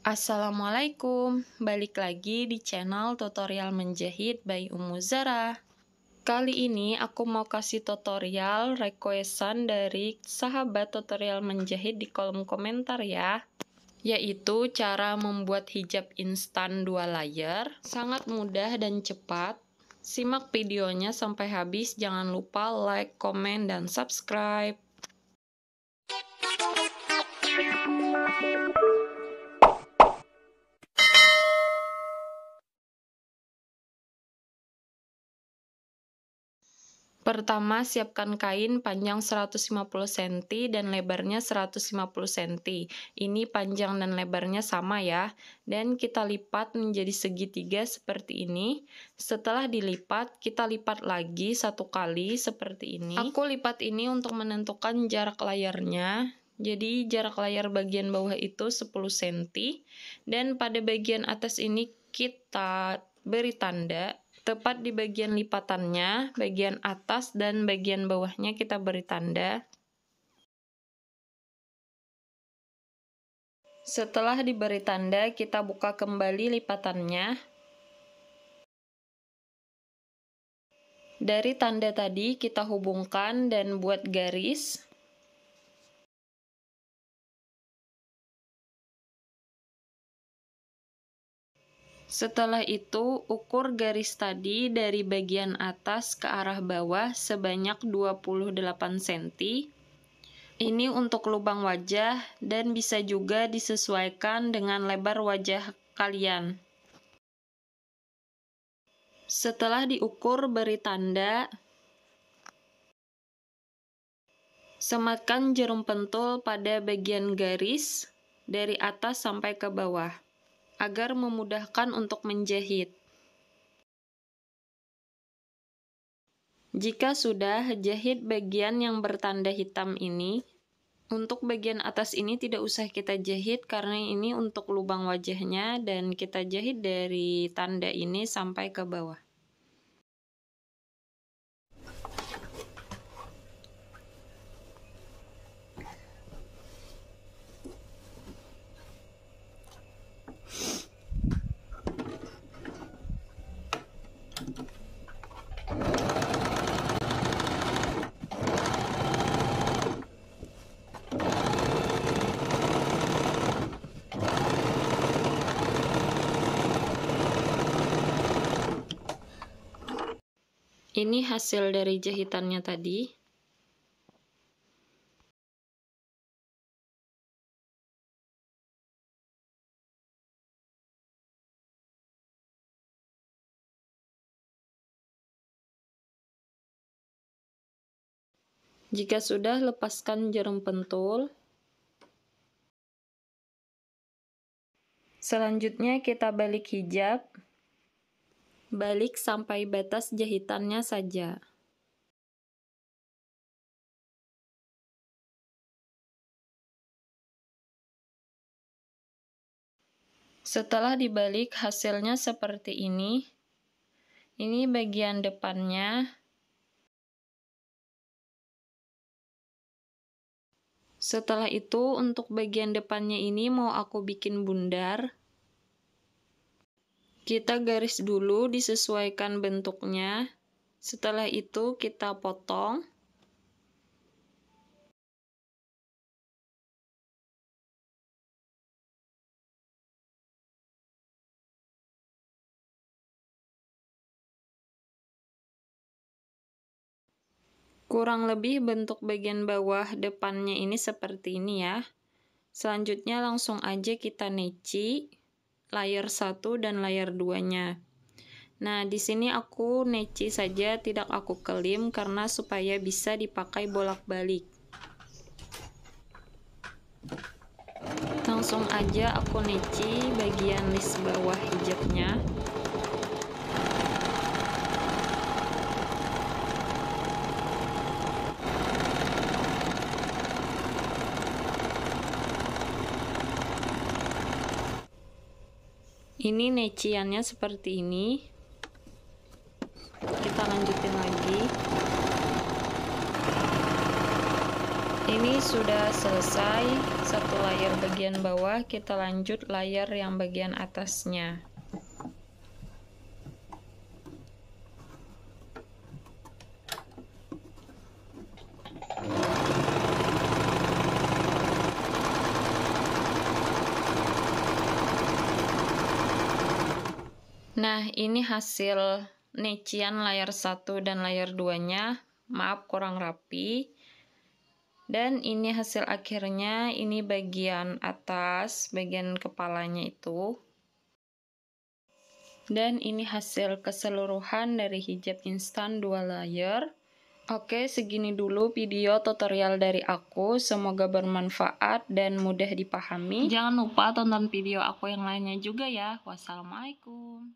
Assalamualaikum, balik lagi di channel tutorial menjahit by Umu Zara. Kali ini aku mau kasih tutorial requestan dari sahabat tutorial menjahit di kolom komentar ya. Yaitu cara membuat hijab instan dua layer, sangat mudah dan cepat. Simak videonya sampai habis, jangan lupa like, komen, dan subscribe. Pertama, siapkan kain panjang 150 cm dan lebarnya 150 cm. Ini panjang dan lebarnya sama ya. Dan kita lipat menjadi segitiga seperti ini. Setelah dilipat, kita lipat lagi satu kali seperti ini. Aku lipat ini untuk menentukan jarak layarnya. Jadi jarak layar bagian bawah itu 10 cm dan pada bagian atas ini kita beri tanda Tepat di bagian lipatannya, bagian atas dan bagian bawahnya kita beri tanda. Setelah diberi tanda, kita buka kembali lipatannya. Dari tanda tadi, kita hubungkan dan buat garis. Setelah itu, ukur garis tadi dari bagian atas ke arah bawah sebanyak 28 cm. Ini untuk lubang wajah dan bisa juga disesuaikan dengan lebar wajah kalian. Setelah diukur, beri tanda. Sematkan jarum pentul pada bagian garis dari atas sampai ke bawah agar memudahkan untuk menjahit. Jika sudah, jahit bagian yang bertanda hitam ini. Untuk bagian atas ini tidak usah kita jahit karena ini untuk lubang wajahnya dan kita jahit dari tanda ini sampai ke bawah. Ini hasil dari jahitannya tadi. Jika sudah, lepaskan jarum pentul. Selanjutnya kita balik hijab balik sampai batas jahitannya saja. Setelah dibalik, hasilnya seperti ini. Ini bagian depannya. Setelah itu, untuk bagian depannya ini mau aku bikin bundar. Kita garis dulu disesuaikan bentuknya. Setelah itu kita potong. Kurang lebih bentuk bagian bawah depannya ini seperti ini ya. Selanjutnya langsung aja kita neci layer 1 dan layer 2-nya. Nah, di sini aku neci saja, tidak aku kelim karena supaya bisa dipakai bolak-balik. Langsung aja aku neci bagian list bawah hijabnya. ini neciannya seperti ini kita lanjutin lagi ini sudah selesai satu layar bagian bawah kita lanjut layar yang bagian atasnya Nah, ini hasil necian layar 1 dan layar 2-nya. Maaf kurang rapi. Dan ini hasil akhirnya, ini bagian atas, bagian kepalanya itu. Dan ini hasil keseluruhan dari hijab instan dua layer. Oke, segini dulu video tutorial dari aku. Semoga bermanfaat dan mudah dipahami. Jangan lupa tonton video aku yang lainnya juga ya. Wassalamualaikum.